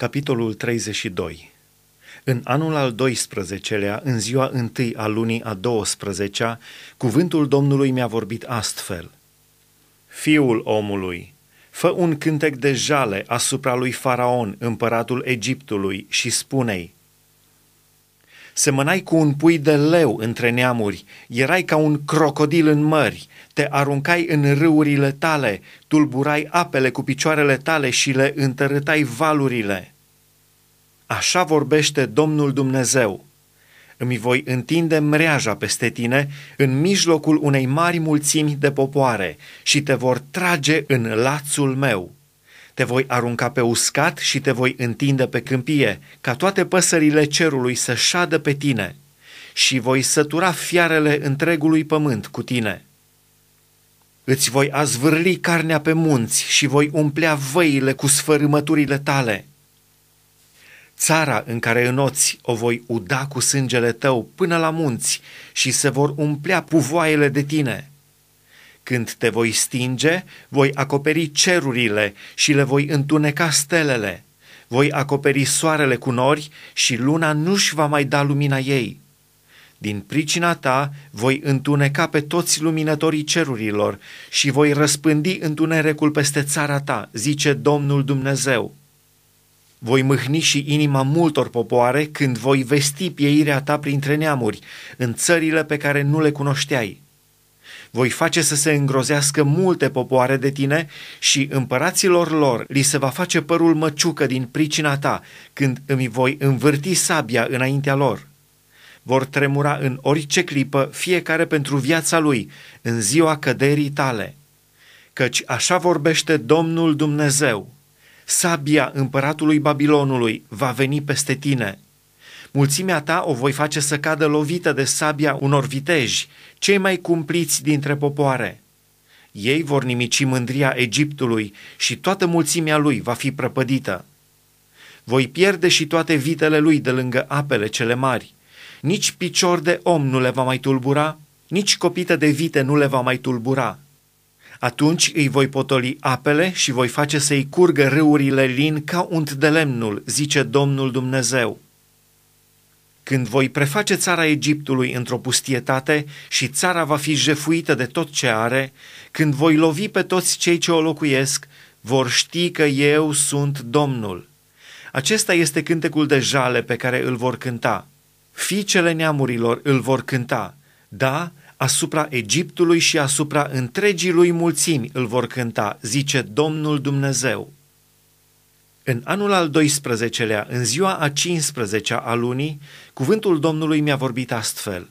Capitolul 32 În anul al 12-lea, în ziua întâi a lunii a 12-a, cuvântul Domnului mi-a vorbit astfel. Fiul omului, fă un cântec de jale asupra lui Faraon, împăratul Egiptului, și spune-i, Semănai cu un pui de leu între neamuri, erai ca un crocodil în mări, te aruncai în râurile tale, tulburai apele cu picioarele tale și le întărâtai valurile. Așa vorbește Domnul Dumnezeu. Îmi voi întinde mreaja peste tine în mijlocul unei mari mulțimi de popoare și te vor trage în lațul meu.” Te voi arunca pe uscat și te voi întinde pe câmpie, ca toate păsările cerului să șadă pe tine și voi sătura fiarele întregului pământ cu tine. Îți voi azvârli carnea pe munți și voi umplea văile cu sfărâmăturile tale. Țara în care înoți o voi uda cu sângele tău până la munți și se vor umplea puvoaiele de tine.” Când te voi stinge, voi acoperi cerurile și le voi întuneca stelele. Voi acoperi soarele cu nori și luna nu-și va mai da lumina ei. Din pricina ta voi întuneca pe toți luminătorii cerurilor și voi răspândi întunericul peste țara ta, zice Domnul Dumnezeu. Voi mâhni și inima multor popoare când voi vesti pieirea ta printre neamuri, în țările pe care nu le cunoșteai voi face să se îngrozească multe popoare de tine și împăraților lor li se va face părul măciucă din pricina ta, când îmi voi învârti sabia înaintea lor. Vor tremura în orice clipă fiecare pentru viața lui, în ziua căderii tale. Căci așa vorbește Domnul Dumnezeu. Sabia împăratului Babilonului va veni peste tine – Mulțimea ta o voi face să cadă lovită de sabia unor viteji, cei mai cumpliți dintre popoare. Ei vor nimici mândria Egiptului și toată mulțimea lui va fi prăpădită. Voi pierde și toate vitele lui de lângă apele cele mari. Nici picior de om nu le va mai tulbura, nici copită de vite nu le va mai tulbura. Atunci îi voi potoli apele și voi face să-i curgă râurile lin ca unt de lemnul, zice Domnul Dumnezeu când voi preface țara Egiptului într-o pustietate și țara va fi jefuită de tot ce are, când voi lovi pe toți cei ce o locuiesc, vor ști că eu sunt Domnul. Acesta este cântecul de jale pe care îl vor cânta. Fiicele neamurilor îl vor cânta, da, asupra Egiptului și asupra întregii lui mulțimi îl vor cânta, zice Domnul Dumnezeu. În anul al 12-lea, în ziua a 15-a a lunii, cuvântul Domnului mi-a vorbit astfel.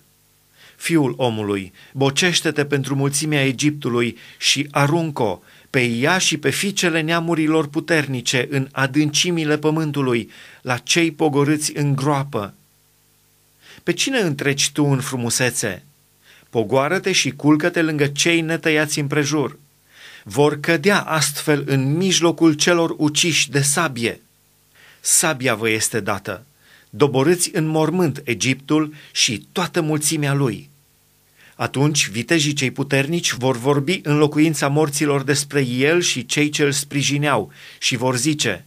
Fiul omului, bocește-te pentru mulțimea Egiptului și arunco pe ea și pe fiicele neamurilor puternice în adâncimile pământului, la cei pogorâți în groapă. Pe cine întreci tu în frumusețe? Pogoară-te și culcă-te lângă cei netăiați împrejur. prejur vor cădea astfel în mijlocul celor uciși de sabie. Sabia vă este dată. Doborâți în mormânt Egiptul și toată mulțimea lui. Atunci vitejii cei puternici vor vorbi în locuința morților despre el și cei ce îl sprijineau și vor zice,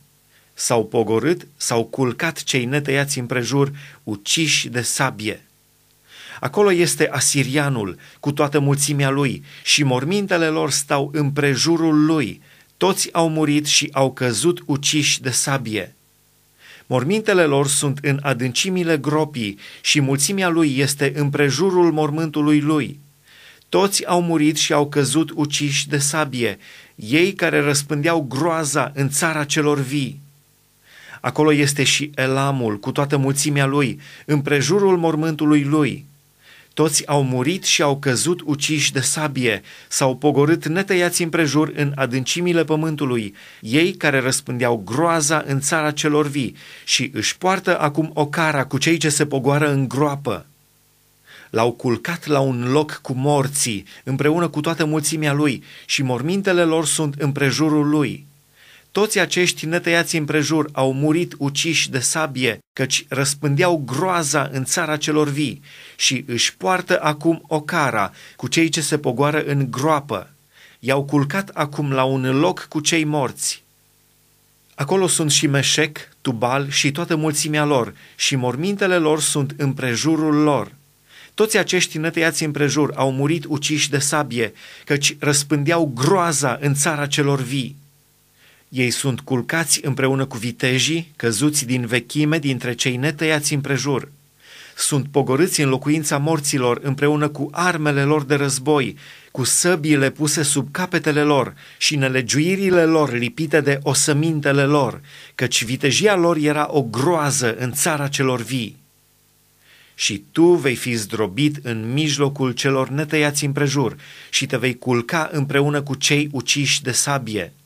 s-au pogorât, s-au culcat cei netăiați prejur uciși de sabie. Acolo este asirianul cu toată mulțimea lui și mormintele lor stau în prejurul lui. Toți au murit și au căzut uciși de sabie. Mormintele lor sunt în adâncimile gropii și mulțimea lui este în prejurul mormântului lui. Toți au murit și au căzut uciși de sabie, ei care răspândeau groaza în țara celor vii. Acolo este și Elamul cu toată mulțimea lui, în prejurul mormântului lui. Toți au murit și au căzut uciși de sabie, s-au pogorât netăiați împrejur în adâncimile pământului, ei care răspândeau groaza în țara celor vii și își poartă acum o cara cu cei ce se pogoară în groapă. L-au culcat la un loc cu morții, împreună cu toată mulțimea lui, și mormintele lor sunt împrejurul lui.” Toți acești nătăiați împrejur au murit uciși de sabie, căci răspândeau groaza în țara celor vii și își poartă acum o cara cu cei ce se pogoară în groapă. I-au culcat acum la un loc cu cei morți. Acolo sunt și Meșec, Tubal și toată mulțimea lor și mormintele lor sunt împrejurul lor. Toți acești nătăiați împrejur au murit uciși de sabie, căci răspândeau groaza în țara celor vii ei sunt culcați împreună cu vitejii, căzuți din vechime dintre cei netăiați prejur. Sunt pogorâți în locuința morților împreună cu armele lor de război, cu săbiile puse sub capetele lor și nelegiuirile lor lipite de osămintele lor, căci vitejia lor era o groază în țara celor vii. Și tu vei fi zdrobit în mijlocul celor netăiați împrejur și te vei culca împreună cu cei uciși de sabie –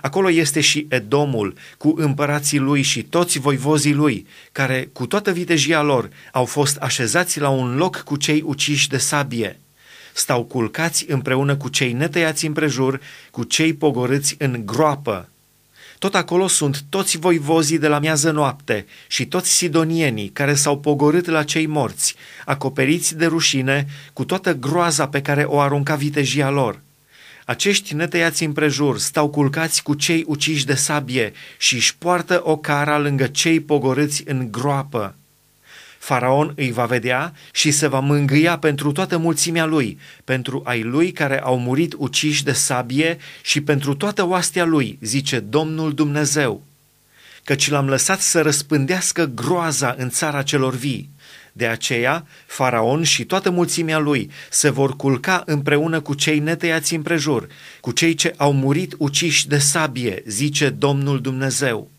Acolo este și Edomul cu împărații lui și toți voivozii lui, care cu toată vitejia lor au fost așezați la un loc cu cei uciși de sabie. Stau culcați împreună cu cei netăiați împrejur, cu cei pogorâți în groapă. Tot acolo sunt toți voivozii de la miază noapte și toți sidonienii care s-au pogorât la cei morți, acoperiți de rușine cu toată groaza pe care o arunca vitejia lor – acești netăiați împrejur stau culcați cu cei uciși de sabie și își poartă o cara lângă cei pogorâți în groapă. Faraon îi va vedea și se va mângâia pentru toată mulțimea lui, pentru ai lui care au murit uciși de sabie și pentru toată oastea lui, zice Domnul Dumnezeu, căci l-am lăsat să răspândească groaza în țara celor vii. De aceea, faraon și toată mulțimea lui se vor culca împreună cu cei netăiați împrejur, cu cei ce au murit uciși de sabie, zice Domnul Dumnezeu.